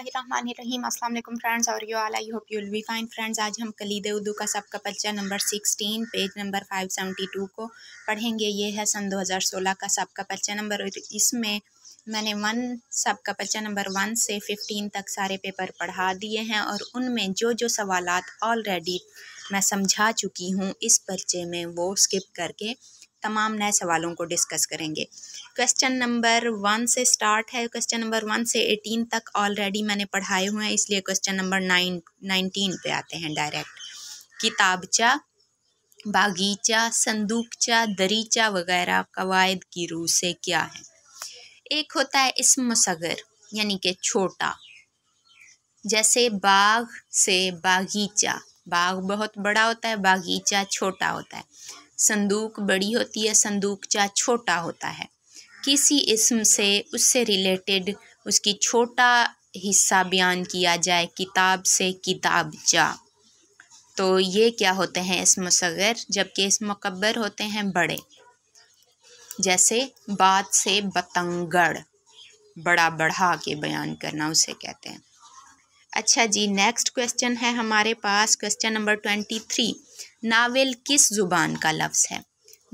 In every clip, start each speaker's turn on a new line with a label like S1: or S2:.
S1: Aslam friends और you all I hope you'll be fine friends आज हम कलीद उर्दू का सबका पर्चा number sixteen page number five seventy two को पढ़ेंगे ये है सन दो हज़ार सोलह का सबका पर्चा नंबर और इसमें मैंने वन सबका पर्चा नंबर वन से फिफ्टीन तक सारे पेपर पढ़ा दिए हैं और उनमें जो जो सवाल ऑलरेडी मैं समझा चुकी हूँ इस पर्चे में वो स्किप करके तमाम नए सवालों को डिस्कस करेंगे क्वेश्चन नंबर वन से स्टार्ट है क्वेश्चन नंबर वन से एटीन तक ऑलरेडी मैंने पढ़ाए हुए हैं इसलिए क्वेश्चन नंबर नाइन नाइनटीन पे आते हैं डायरेक्ट किताबचा बागीचा संदूकचा दरीचा वगैरह कवायद की रूह से क्या है एक होता है इसम सगर यानी कि छोटा जैसे बाग से बागीचा बाग बहुत बड़ा होता है बागीचा छोटा होता है संदूक बड़ी होती है संदूक चाह छोटा होता है किसी इसम से उससे रिलेटेड उसकी छोटा हिस्सा बयान किया जाए किताब से किताब जा तो ये क्या होते हैं इसम सगर जबकि इस मकबर होते हैं बड़े जैसे बात से बतंगड़ बड़ा बढ़ा के बयान करना उसे कहते हैं अच्छा जी नेक्स्ट क्वेश्चन है हमारे पास question number twenty three novel किस ज़ुबान का लफ्ज़ है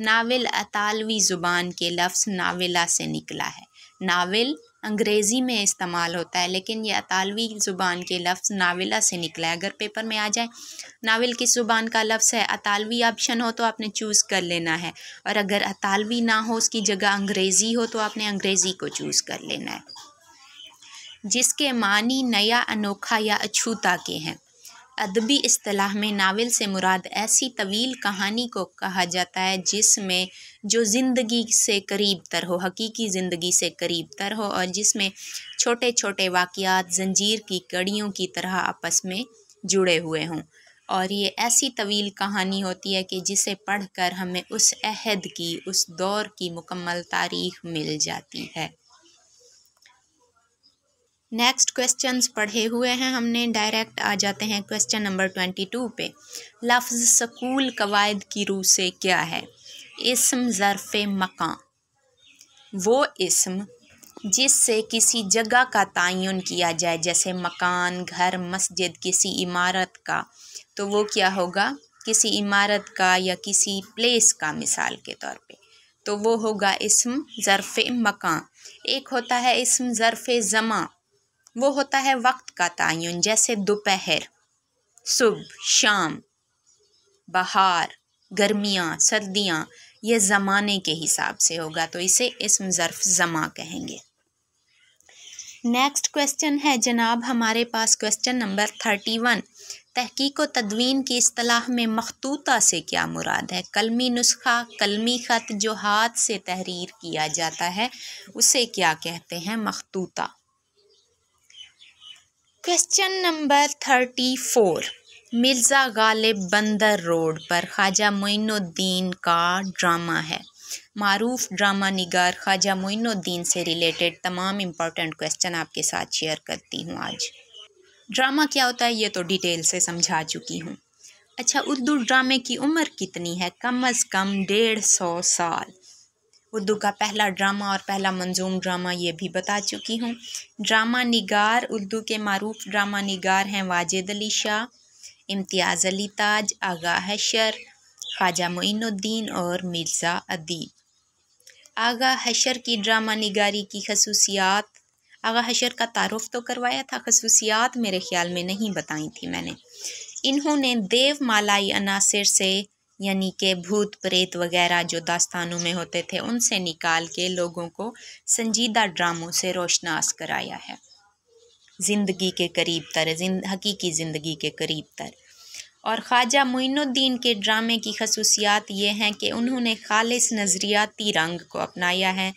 S1: नावल अतालवी ज़ुबान के लफ्ज़ नाविला से निकला है नावल अंग्रेज़ी में इस्तेमाल होता है लेकिन ये अतालवी ज़ुबान के लफ्ज़ नाविला से निकला है अगर पेपर में आ जाए नावल किस ज़ुबान का लफ्ज़ है अतालवी ऑप्शन हो तो आपने चूज़ कर लेना है और अगर अतालवी ना हो उसकी जगह अंग्रेज़ी हो तो आपने अंग्रेज़ी को चूज़ कर लेना है जिसके मानी नया अनोखा या अछूता के हैं अदबी असलाह में नावल से मुराद ऐसी तवील कहानी को कहा जाता है जिसमें जो ज़िंदगी से करीब तर हो हकीकी ज़िंदगी से करीब तर हो और जिसमें छोटे छोटे वाक़ात जंजीर की कड़ियों की तरह आपस में जुड़े हुए हों और ये ऐसी तवील कहानी होती है कि जिसे पढ़कर हमें उस अहद की उस दौर की मुकम्मल तारीख मिल जाती है नेक्स्ट क्वेश्चंस पढ़े हुए हैं हमने डायरेक्ट आ जाते हैं क्वेश्चन नंबर ट्वेंटी टू पे लफ्ज़ सकूल कवायद की रूह से क्या है इसम ज़रफ़ मकान वो इसम जिससे किसी जगह का तयन किया जाए जैसे मकान घर मस्जिद किसी इमारत का तो वो क्या होगा किसी इमारत का या किसी प्लेस का मिसाल के तौर पे तो वो होगा इसम ज़रफ़ मकान एक होता है इसम ज़रफ़ ज़मा वो होता है वक्त का तयन जैसे दोपहर सुबह शाम बहार गर्मियाँ सर्दियाँ ये ज़माने के हिसाब से होगा तो इसे इसम ज़र्फ़ ज़मा कहेंगे नेक्स्ट क्वेश्चन है जनाब हमारे पास क्वेश्चन नंबर थर्टी वन तहकीक तदवीन की असलाह में मखतूता से क्या मुराद है कलमी नुस्खा कलमी ख़त जो हाथ से तहरीर किया जाता है उसे क्या कहते हैं मखतूता question number thirty four Mirza Ghalib Bunder road पर ख्वाजा मोइनुद्दीन का ड्रामा है मरूफ ड्रामा निगार ख्वाजा मोइनुद्दीन से रिलेटेड तमाम इम्पॉर्टेंट क्वेश्चन आपके साथ शेयर करती हूँ आज ड्रामा क्या होता है ये तो डिटेल से समझा चुकी हूँ अच्छा उर्दू ड्रामे की उम्र कितनी है कम अज़ कम डेढ़ सौ साल उर्दू का पहला ड्रामा और पहला मंजूम ड्रामा ये भी बता चुकी हूँ ड्रामा निगार उर्दू के मरूफ ड्रामा निगार हैं वाजिद अली शाह इम्तियाज़ अली ताज आगा हैशर ख्वाजा मोइनुद्दीन और मिर्ज़ा अदीब आगा हैशर की ड्रामा निगारी की खसूसियात आगा हशर का तारफ़ तो करवाया था खसूसियात मेरे ख्याल में नहीं बताई थी मैंने इन्होंने देव मालाई अनासर से यानी कि भूत प्रेत वगैरह जो दास्तानों में होते थे उनसे निकाल के लोगों को संजीदा ड्रामों से रोशनास कराया है ज़िंदगी के करीब तर जिंद, हकीकी ज़िंदगी के करीब तर और ख्वाजा मोइनुद्दीन के ड्रामे की खसूसियात ये हैं कि उन्होंने खालिस नज़रियाती रंग को अपनाया है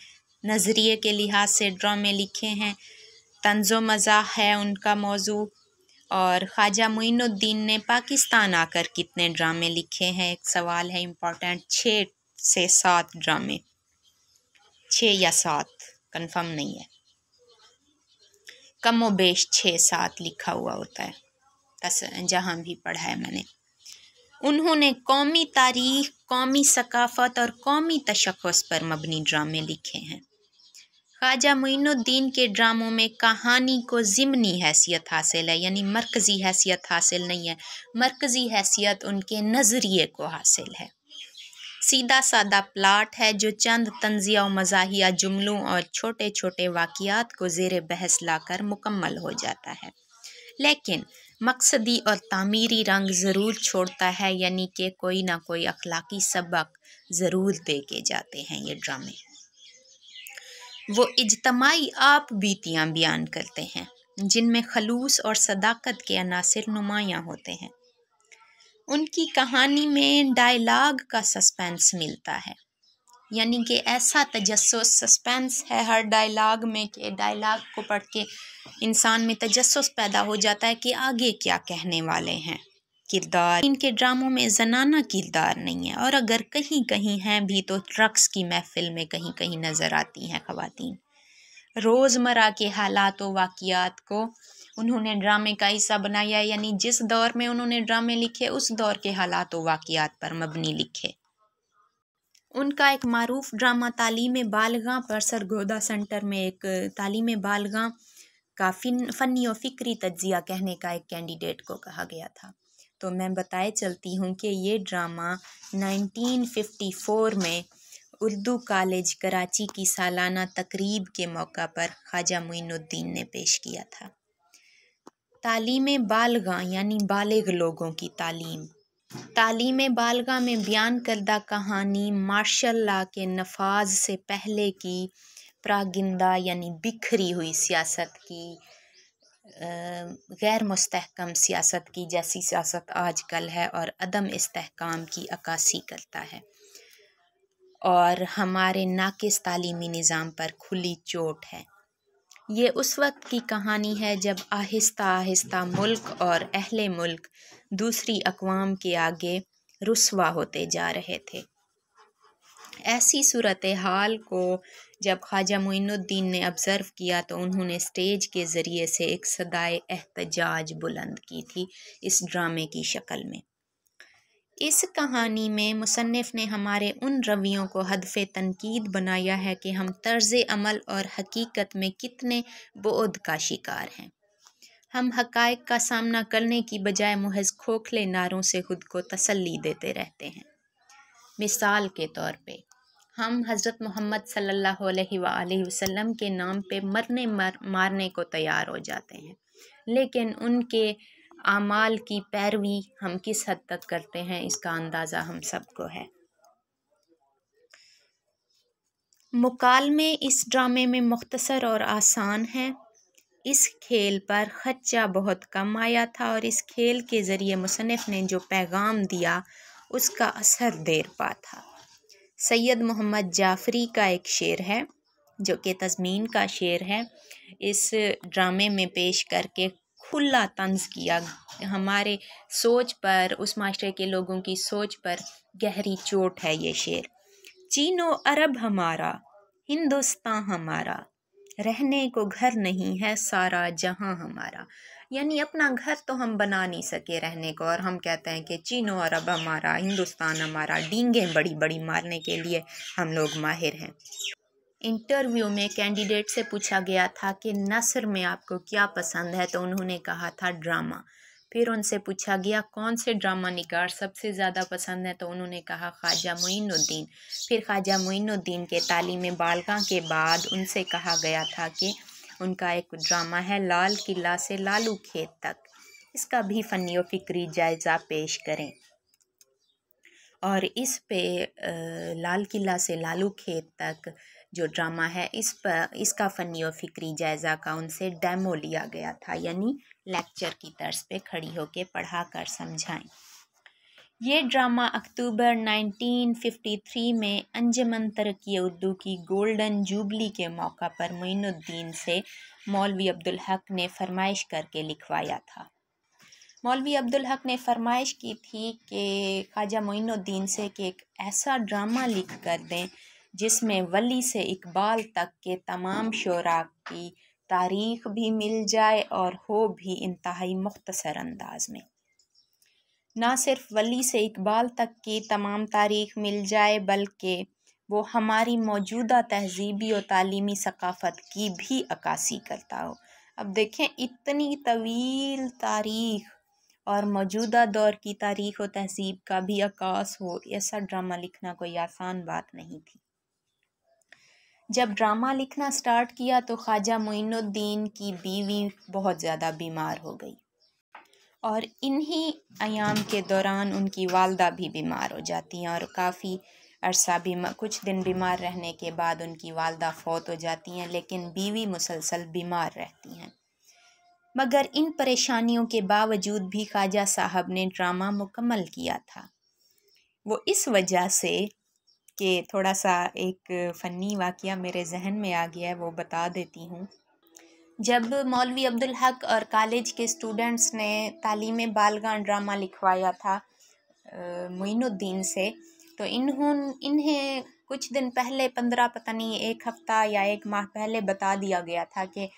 S1: नज़रिए के लिहाज से ड्रामे लिखे हैं तंज़ो मज़ा है उनका मौजू और ख्वाजा मुइनुद्दीन ने पाकिस्तान आकर कितने ड्रामे लिखे हैं एक सवाल है इम्पोर्टेंट छः से सात ड्रामे छः या सात कंफर्म नहीं है कम बेश छः सात लिखा हुआ होता है तस जहाँ भी पढ़ा है मैंने उन्होंने कौमी तारीख कौमी सकाफ़त और कौमी तशखस पर मबनी ड्रामे लिखे हैं ख्वाजा मीनुद्दीन के ड्रामों में कहानी को ज़िमनी हैसियत हासिल है यानी मरकज़ी हैसियत हासिल नहीं है मरकज़ी हैसियत उनके नज़रिए को हासिल है सीधा सादा प्लाट है जो चंद तंजिया और मजाहिया जुमलों और छोटे छोटे वाक़ात को ज़ेर बहस लाकर मुकम्मल हो जाता है लेकिन मकसदी और तामीरी रंग ज़रूर छोड़ता है यानी कि कोई ना कोई अखलाकी सबक ज़रूर दे के जाते हैं ये ड्रामे वो इजतमाही आप बीतियाँ बयान करते हैं जिनमें खलूस और सदाकत के अनासर नुमायाँ होते हैं उनकी कहानी में डायलाग का सस्पेंस मिलता है यानी कि ऐसा तजस सस्पेंस है हर डायलाग में कि डायलाग को पढ़ के इंसान में तजस पैदा हो जाता है कि आगे क्या कहने वाले हैं किरदार इनके ड्रामों में जनाना किरदार नहीं है और अगर कहीं कहीं हैं भी तो ट्रक़्स की महफिल में कहीं कहीं नज़र आती हैं खातन रोज़मर्रा के हालात व वाक़ात को उन्होंने ड्रामे का हिस्सा बनाया यानी जिस दौर में उन्होंने ड्रामे लिखे उस दौर के हालात व वाक़ात पर मबनी लिखे उनका एक मरूफ ड्रामा तालीम बालगा पर सरगोदा सेंटर में एक तालीम बालगा का फिन फनी और फ़िक्री तज्जिया कहने का एक कैंडिडेट को कहा गया था तो मैं बताए चलती हूँ कि ये ड्रामा नाइनटीन फिफ्टी फ़ोर में उर्दू कॉलेज कराची की सालाना तकरीब के मौका पर ख्वाजा मुइनुद्दीन ने पेश किया था तालीम बालगा यानी बालग लोगों की तालीम तालीम बालगा में बयान करदा कहानी मार्शल ला के नफाज से पहले की प्रागिंदा यानी बिखरी हुई सियासत की गैर मुस्तहकम सियासत की जैसी सियासत आज कल है और अदम इसकाम की अक्सी करता है और हमारे नाक़ तलीमी निज़ाम पर खुली चोट है ये उस वक्त की कहानी है जब आहिस्ता आहिस्ता मुल्क और अहल मुल्क दूसरी अकवाम के आगे रसवा होते जा रहे थे ऐसी सूरत हाल को जब ख्वाजा मोइनुद्दीन ने ऑब्ज़र्व किया तो उन्होंने स्टेज के ज़रिए से एक सदाए एहतजाज बुलंद की थी इस ड्रामे की शक्ल में इस कहानी में मुसनफ़ ने हमारे उन रवियों को हदफ तनकीद बनाया है कि हम तर्ज़ अमल और हकीकत में कितने बोध का शिकार हैं हम हकायक का सामना करने की बजाय महज खोखले नारों से खुद को तसल्ली देते रहते हैं मिसाल के तौर पर हम हज़रत मोहम्मद सल्लल्लाहु के नाम पे मरने मर मारने को तैयार हो जाते हैं लेकिन उनके आमाल की पैरवी हम किस हद तक करते हैं इसका अंदाज़ा हम सबको है मुकालमे इस ड्रामे में मुख्तसर और आसान है इस खेल पर खर्चा बहुत कम आया था और इस खेल के ज़रिए मुसनफ़ ने जो पैगाम दिया उसका असर देर पा था सैयद मोहम्मद जाफरी का एक शेर है जो कि तज़मीन का शेर है इस ड्रामे में पेश करके खुला तंज किया हमारे सोच पर उस माशरे के लोगों की सोच पर गहरी चोट है ये शेर चीनो अरब हमारा हिंदुस्तान हमारा रहने को घर नहीं है सारा जहां हमारा यानी अपना घर तो हम बना नहीं सके रहने को और हम कहते हैं कि चीनो और अब हमारा हिंदुस्तान हमारा डींगे बड़ी बड़ी मारने के लिए हम लोग माहिर हैं इंटरव्यू में कैंडिडेट से पूछा गया था कि नसर में आपको क्या पसंद है तो उन्होंने कहा था ड्रामा फिर उनसे पूछा गया कौन से ड्रामा निकार सबसे ज़्यादा पसंद है तो उन्होंने कहा ख्वाजा मोइनुद्दीन फिर ख्वाजा मोइनुद्दीन के तालीम बालगा के बाद उनसे कहा गया था कि उनका एक ड्रामा है लाल किला से लालू खेत तक इसका भी फ़नी और फिक्री जायज़ा पेश करें और इस पे लाल किला से लालू खेत तक जो ड्रामा है इस पर इसका फ़नी और फिक्री जायज़ा का उनसे डेमो लिया गया था यानी लेक्चर की तर्ज पे खड़ी होकर पढ़ा कर समझाएं ये ड्रामा अक्टूबर 1953 में अंजमन तरक्की उर्दू की गोल्डन जुबली के मौका पर मोइनुद्दीन से मौलवी अब्दुल हक ने फरमाइश करके लिखवाया था मौलवी अब्दुल हक ने फरमाइश की थी कि ख्वाजा मोइनुद्दीन से कि एक ऐसा ड्रामा लिख कर दें जिसमें वली से इकबाल तक के तमाम शोरा की तारीख भी मिल जाए और हो भी इंतहाई मुख्तसर अंदाज में ना सिर्फ वली से इकबाल तक की तमाम तारीख मिल जाए बल्कि वो हमारी मौजूदा तहजीबी और तालीमी सकाफ़त की भी अक्सी करता हो अब देखें इतनी तवील तारीख और मौजूदा दौर की तारीख और तहजीब का भी अक्स हो ऐसा ड्रामा लिखना कोई आसान बात नहीं थी जब ड्रामा लिखना स्टार्ट किया तो ख्वाजा मोइनुद्दीन की बीवी बहुत ज़्यादा बीमार हो गई और इन्हीं अयाम के दौरान उनकी वालदा भी बीमार हो जाती हैं और काफ़ी अरसा बीमा कुछ दिन बीमार रहने के बाद उनकी वालदा फौत हो जाती हैं लेकिन बीवी मुसलसल बीमार रहती हैं मगर इन परेशानियों के बावजूद भी ख्वाजा साहब ने ड्रामा मुकम्मल किया था वो इस वजह से कि थोड़ा सा एक फ़नी वाक़ मेरे जहन में आ गया है वो बता देती हूँ जब मौलवी अब्दुल हक और कॉलेज के स्टूडेंट्स ने तालीम बालगान ड्रामा लिखवाया था मोइनुद्दीन से तो इन्हों इन्हें कुछ दिन पहले पंद्रह पता नहीं एक हफ्ता या एक माह पहले बता दिया गया था कि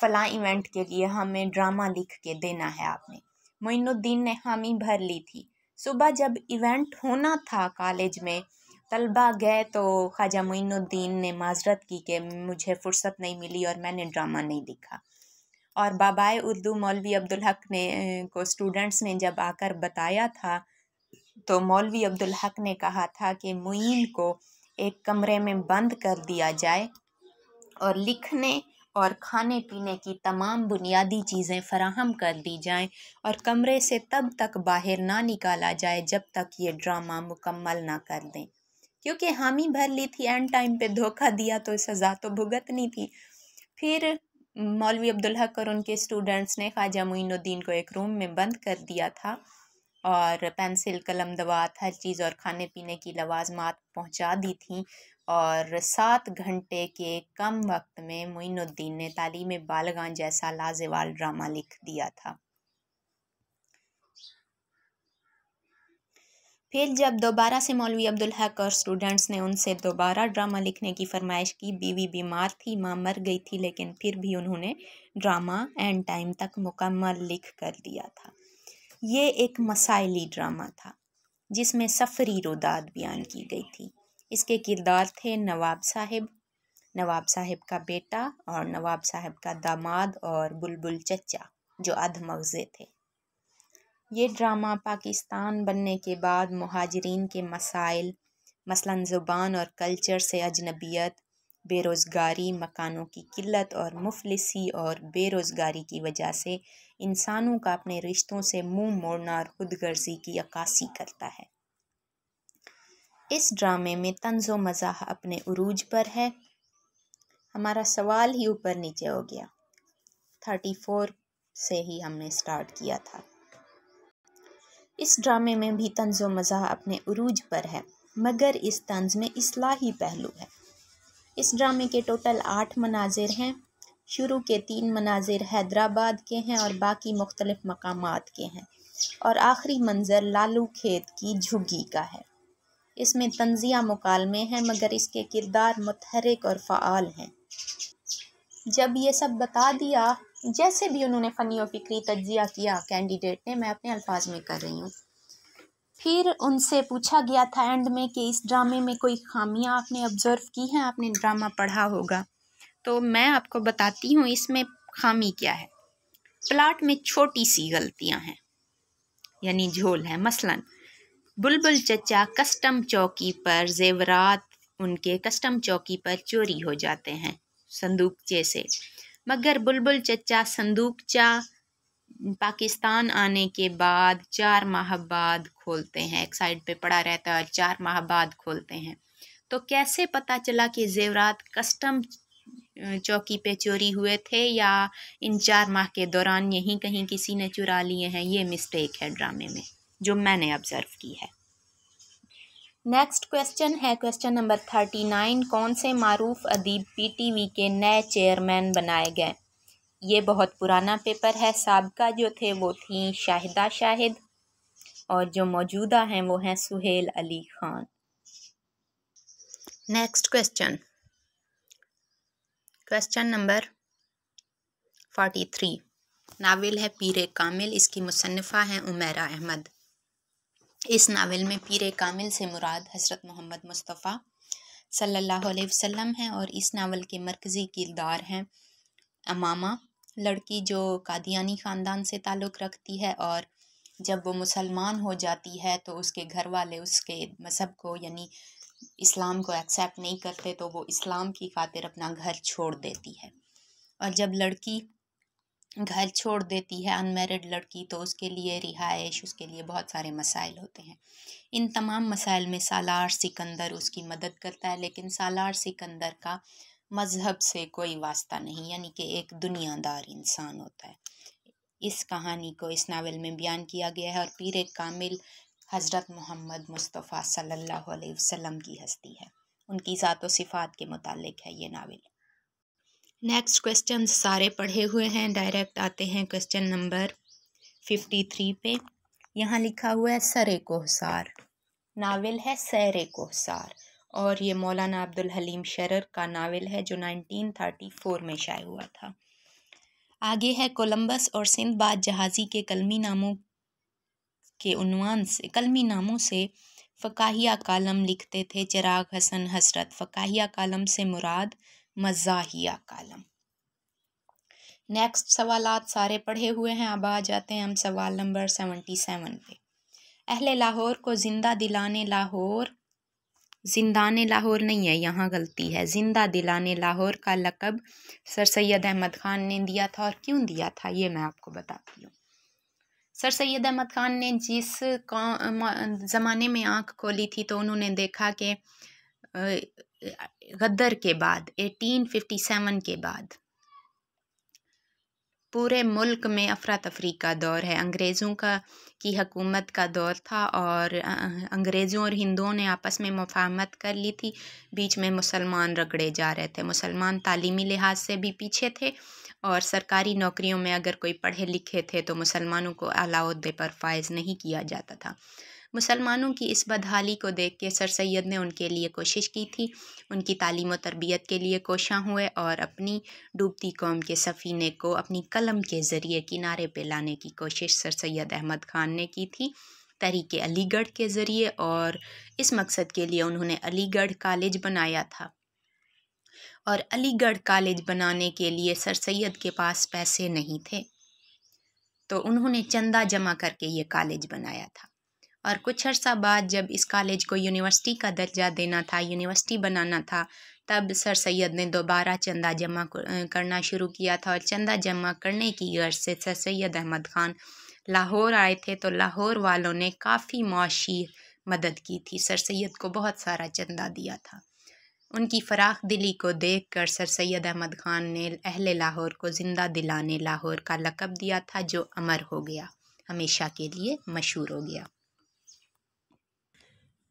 S1: फ़लाँ इवेंट के लिए हमें ड्रामा लिख के देना है आपने मोइनुद्दीन ने हामी भर ली थी सुबह जब इवेंट होना था कॉलेज में तलबा गए तो ख्वाजा मुइनुद्दीन ने माजरत की कि मुझे फ़ुर्सत नहीं मिली और मैंने ड्रामा नहीं लिखा और बाबाए उर्दू मौलवी अब्दुल हक ने को स्टूडेंट्स ने जब आकर बताया था तो मौलवी अब्दुल हक ने कहा था कि मुइन को एक कमरे में बंद कर दिया जाए और लिखने और खाने पीने की तमाम बुनियादी चीज़ें फराहम कर दी जाएं और कमरे से तब तक बाहर ना निकाला जाए जब तक ये ड्रामा मुकम्मल ना कर दें क्योंकि हामी भर ली थी एंड टाइम पे धोखा दिया तो सज़ा तो भुगतनी थी फिर मौलवी अब्दुल हक और उनके स्टूडेंट्स ने ख्वाजा मुइनुद्दीन को एक रूम में बंद कर दिया था और पेंसिल कलम दवात हर चीज़ और खाने पीने की लवाजमात पहुंचा दी थी और सात घंटे के कम वक्त में मुइनुद्दीन ने तालीम बालगान जैसा लाजवाल ड्रामा लिख दिया था फिर जब दोबारा से मौलवी अब्दुल हक और स्टूडेंट्स ने उनसे दोबारा ड्रामा लिखने की फरमाइश की बीवी बीमार थी माँ मर गई थी लेकिन फिर भी उन्होंने ड्रामा एंड टाइम तक मुकम्मल लिख कर दिया था ये एक मसाइली ड्रामा था जिसमें सफ़री रुदाद बयान की गई थी इसके किरदार थे नवाब साहिब नवाब साहिब का बेटा और नवाब साहिब का दामाद और बुलबुल चचा जो अधमगज़े थे ये ड्रामा पाकिस्तान बनने के बाद महाजरीन के मसाइल मसलन ज़ुबान और कल्चर से अजनबियत बेरोज़गारी मकानों की किल्लत और मुफलिसी और बेरोज़गारी की वजह से इंसानों का अपने रिश्तों से मुंह मोड़ना और खुद गर्जी की अक्सी करता है इस ड्रामे में तंजो व अपने अरूज पर है हमारा सवाल ही ऊपर नीचे हो गया थर्टी फोर से ही हमने स्टार्ट किया था इस ड्रामे में भी तंज व मज़ा अपने अरूज पर है मगर इस तंज में इसलाही पहलू है इस ड्रामे के टोटल आठ मनाजिर हैं शुरू के तीन मनाजिर हैदराबाद के हैं और बाकी मुख्तलिफ मकाम के हैं और आखिरी मंज़र लालू खेत की झुग्गी का है इसमें तंजिया मुकालमे हैं मगर इसके किरदार मतहरक और फ़ाल हैं जब ये सब बता दिया जैसे भी उन्होंने फ़नी और फिक्री तजिया किया कैंडिडेट ने मैं अपने अल्फाज में कर रही हूँ फिर उनसे पूछा गया था एंड में कि इस ड्रामे में कोई खामियां आपने ऑब्ज़र्व की हैं आपने ड्रामा पढ़ा होगा तो मैं आपको बताती हूँ इसमें खामी क्या है प्लाट में छोटी सी गलतियाँ हैं यानी झोल है मसलन बुलबुल चचा कस्टम चौकी पर जेवरात उनके कस्टम चौकी पर चोरी हो जाते हैं संदूकचे से मगर बुलबुल चचा संदूकचा पाकिस्तान आने के बाद चार माह बाद खोलते हैं एक साइड पे पड़ा रहता है चार माह बाद खोलते हैं तो कैसे पता चला कि जेवरात कस्टम चौकी पे चोरी हुए थे या इन चार माह के दौरान यहीं कहीं किसी ने चुरा लिए हैं ये मिस्टेक है ड्रामे में जो मैंने ऑब्ज़र्व की है नेक्स्ट क्वेश्चन है क्वेश्चन नंबर थर्टी नाइन कौन से मारूफ अदीब पीटीवी के नए चेयरमैन बनाए गए ये बहुत पुराना पेपर है सबका जो थे वो थी शाहिदा शाहिद और जो मौजूदा हैं वो हैं Suhail Ali Khan next question question number forty three novel है पीर कामिल इसकी मुसनफ़ा हैं उमेरा अहमद इस नावल में पीर कामिल से मुराद हज़रत मोहम्मद मुस्तफ़ा सल्लल्लाहु अलैहि वसल्लम हैं और इस नावल के मरकज़ी किरदार हैं अमामा लड़की जो कादियानी ख़ानदान से ताल्लुक़ रखती है और जब वो मुसलमान हो जाती है तो उसके घर वाले उसके मज़हब को यानी इस्लाम को एक्सेप्ट नहीं करते तो वो इस्लाम की खातिर अपना घर छोड़ देती है और जब लड़की घर छोड़ देती है अनमेरिड लड़की तो उसके लिए रिहाइश उसके लिए बहुत सारे मसाइल होते हैं इन तमाम मसाइल में सालार सिकंदर उसकी मदद करता है लेकिन सालार सिकंदर का मज़हब से कोई वास्ता नहीं यानी कि एक दुनियादार इंसान होता है इस कहानी को इस नावल में बयान किया गया है और पीर कामिल हज़रत मोहम्मद मुस्तफ़ा सल्ला वसम की हस्ती है उनकी ज़ात सिफ़ात के मुतालिक है ये नावल नेक्स्ट क्वेश्चन सारे पढ़े हुए हैं डायरेक्ट आते हैं क्वेश्चन नंबर फिफ्टी थ्री पे यहाँ लिखा हुआ है सरे कोहसार नावल है सैर कोहसार और ये मौलाना अब्दुल हलीम शरर का नावल है जो नाइनटीन थर्टी फोर में शाये हुआ था आगे है कोलंबस और सिंध बाद जहाज़ी के कलमी नामों के उनवान से कलमी नामों से फ़काहिया कालम लिखते थे चिराग हसन हसरत फ़काहिया कालम से मुराद मज़ाहिया कालम नेक्स्ट सवाल सारे पढ़े हुए हैं अब आ जाते हैं हम सवाल नंबर सेवेंटी सेवन पे अहले लाहौर को ज़िंदा दिलाने लाहौर जिंदाने लाहौर नहीं है यहाँ गलती है ज़िंदा दिलाने लाहौर का लकब सर सैद अहमद ख़ान ने दिया था और क्यों दिया था ये मैं आपको बताती हूँ सर सैद अहमद ख़ान ने जिस ज़माने में आँख खोली थी तो उन्होंने देखा कि गद्दर के बाद 1857 के बाद पूरे मुल्क में अफरा तफरी का दौर है अंग्रेज़ों का की हकूमत का दौर था और अंग्रेज़ों और हिंदुओं ने आपस में मुफाहमत कर ली थी बीच में मुसलमान रगड़े जा रहे थे मुसलमान तालीमी लिहाज से भी पीछे थे और सरकारी नौकरियों में अगर कोई पढ़े लिखे थे तो मुसलमानों को अलाउदे पर फायज़ नहीं किया जाता था मुसलमानों की इस बदहाली को देख के सर सैद ने उनके लिए कोशिश की थी उनकी तालीम व तरबियत के लिए कोशा हुए और अपनी डूबती कौम के सफ़ीने को अपनी कलम के ज़रिए किनारे पर लाने की कोशिश सर सैद अहमद ख़ान ने की थी तरीके अलीगढ़ के ज़रिए और इस मकसद के लिए उन्होंने अलीगढ़ कॉलेज बनाया था और अलीगढ़ कॉलेज बनाने के लिए सर सैद के पास पैसे नहीं थे तो उन्होंने चंदा जमा करके ये कॉलेज बनाया था और कुछ अर्सा बाद जब इस कॉलेज को यूनिवर्सिटी का दर्जा देना था यूनिवर्सिटी बनाना था तब सर सैयद ने दोबारा चंदा जमा करना शुरू किया था और चंदा जमा करने की गर्ज से सर सैयद अहमद खान लाहौर आए थे तो लाहौर वालों ने काफ़ी मुशी मदद की थी सर सैयद को बहुत सारा चंदा दिया था उनकी फराख दिली को देख कर सर सैद अहमद ख़ान ने अहल लाहौर को ज़िंदा दिलाने लाहौर का लकब दिया था जो अमर हो गया हमेशा के लिए मशहूर हो गया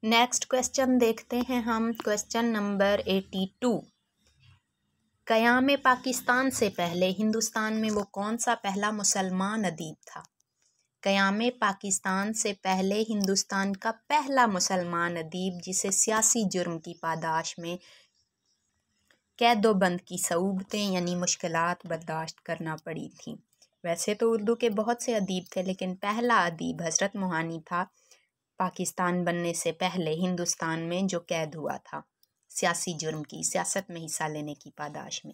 S1: नेक्स्ट क्वेश्चन देखते हैं हम क्वेश्चन नंबर एटी टू कयाम पाकिस्तान से पहले हिंदुस्तान में वो कौन सा पहला मुसलमान अदीब था कयाम पाकिस्तान से पहले हिंदुस्तान का पहला मुसलमान अदीब जिसे सियासी जुर्म की पादाश में कैदोबंद की सऊबतें यानी मुश्किल बर्दाश्त करना पड़ी थी वैसे तो उर्दू के बहुत से अदीब थे लेकिन पहला अदीब हज़रत मोहानी था पाकिस्तान बनने से पहले हिंदुस्तान में जो कैद हुआ था सियासी जुर्म की सियासत में हिस्सा लेने की पादाश में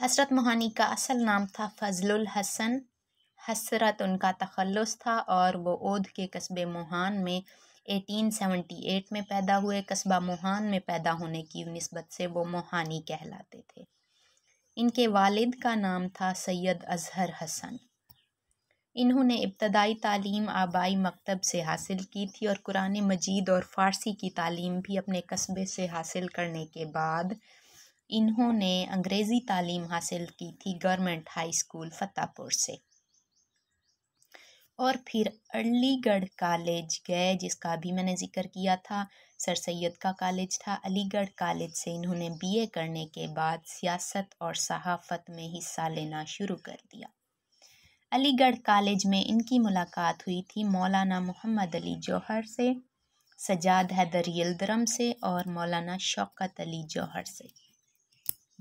S1: हसरत मोहानी का असल नाम था फजलुल हसन हसरत उनका तखलस था और वो ओध के कस्बे मोहान में 1878 में पैदा हुए कस्बा मोहान में पैदा होने की नस्बत से वो मोहानी कहलाते थे इनके वालिद का नाम था सैयद अजहर हसन इन्होंने इब्तदाई तालीम आबाई मकतब से हासिल की थी और कुरान मजीद और फ़ारसी की तालीम भी अपने कस्बे से हासिल करने के बाद इन्होंने अंग्रेज़ी तालीम हासिल की थी गवर्नमेंट हाई स्कूल फतेहपुर से और फिर अलीगढ़ कॉलेज गए जिसका भी मैंने ज़िक्र किया था सर सैद का कॉलेज था अलीगढ़ कॉलेज से इन्होंने बीए करने के बाद सियासत और सहाफ़त में हिस्सा लेना शुरू कर दिया अलीगढ़ कॉलेज में इनकी मुलाकात हुई थी मौलाना मोहम्मद अली जौहर से सजाद हैदर यिल्दरम से और मौलाना शौकत अली जौहर से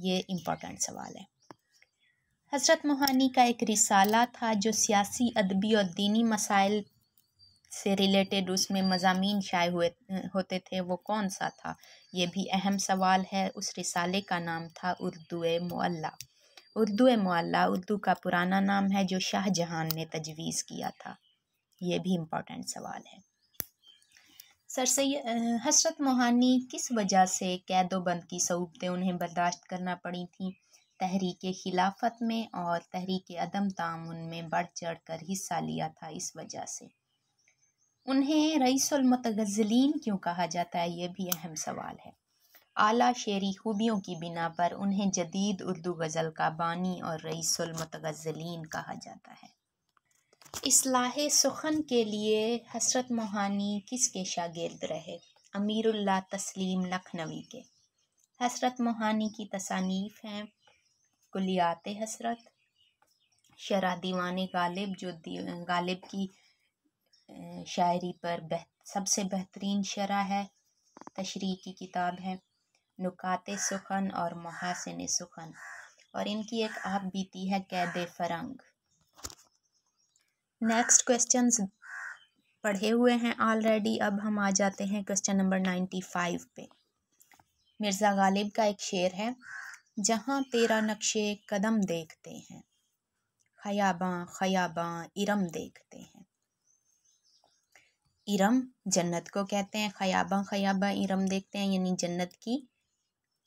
S1: ये इम्पोर्टेंट सवाल है हसरत मोहानी का एक रिसाला था जो सियासी अदबी और दीनी मसाइल से रिलेटेड उसमें मजामी शाये हुए होते थे वो कौन सा था ये भी अहम सवाल है उस रिसाले का नाम था उर्दू मोल्ला उर्दू मौला उर्दू का पुराना नाम है जो शाहजहान ने तजवीज़ किया था ये भी इम्पोर्टेंट सवाल है सर सैद हसरत मोहानी किस वजह से कैदोबंद की सऊबतें उन्हें बर्दाश्त करना पड़ी थी तहरीक खिलाफत में और तहरीक अदम तामुन में बढ़ चढ़ कर हिस्सा लिया था इस वजह से उन्हें रईसलमतगजलिन क्यों कहा जाता है ये भी अहम सवाल है आला शेरी खूबियों की बिना पर उन्हें जदीद उर्दू गज़ल का बानी और रईसलमतगज़लिन कहा जाता है इसलाह सुखन के लिए हसरत मोहानी किसके शागिर्द रहे अमीरुल्ला तस्लीम लखनवी के हसरत मोहानी की तसानीफ़ हैं कुलियात हसरत शरा दीवान गालिब जो गालिब की शायरी पर सबसे बेहतरीन शरा है तशरी की किताब है नुकात सुखन और महासिन सुखन और इनकी एक आप बीती है कैद फरंग नेक्स्ट क्वेश्चन पढ़े हुए हैं ऑलरेडी अब हम आ जाते हैं क्वेश्चन नंबर नाइन्टी फाइव पे मिर्ज़ा गालिब का एक शेर है जहाँ तेरा नक्शे कदम देखते हैं ख़याबा ख़याबा इरम देखते हैं इरम जन्नत को कहते हैं ख़याबा ख़याबा इरम देखते हैं यानी जन्नत की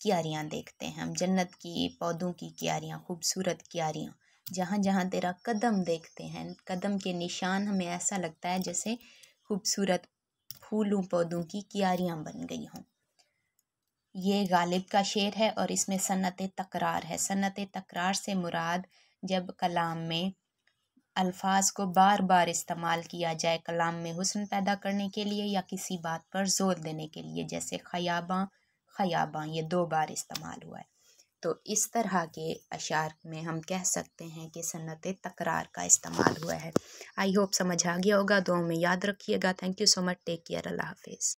S1: क्यारियाँ देखते हैं हम जन्नत की पौधों की क्यारियाँ खूबसूरत क्यारियाँ जहाँ जहाँ तेरा कदम देखते हैं कदम के निशान हमें ऐसा लगता है जैसे खूबसूरत फूलों पौधों की क्यारियाँ बन गई हों ये गालिब का शेर है और इसमें सनत तकरार है सनत तकरार से मुराद जब कलाम में अल्फाज को बार बार इस्तेमाल किया जाए कलाम में हुसन पैदा करने के लिए या किसी बात पर जोर देने के लिए जैसे ख़याबा ख़याबाँ ये दो बार इस्तेमाल हुआ है तो इस तरह के अशार में हम कह सकते हैं कि सन्नत तकरार का इस्तेमाल हुआ है आई होप समझ आ गया होगा दो में याद रखिएगा thank you so much take care Allah हाफिज़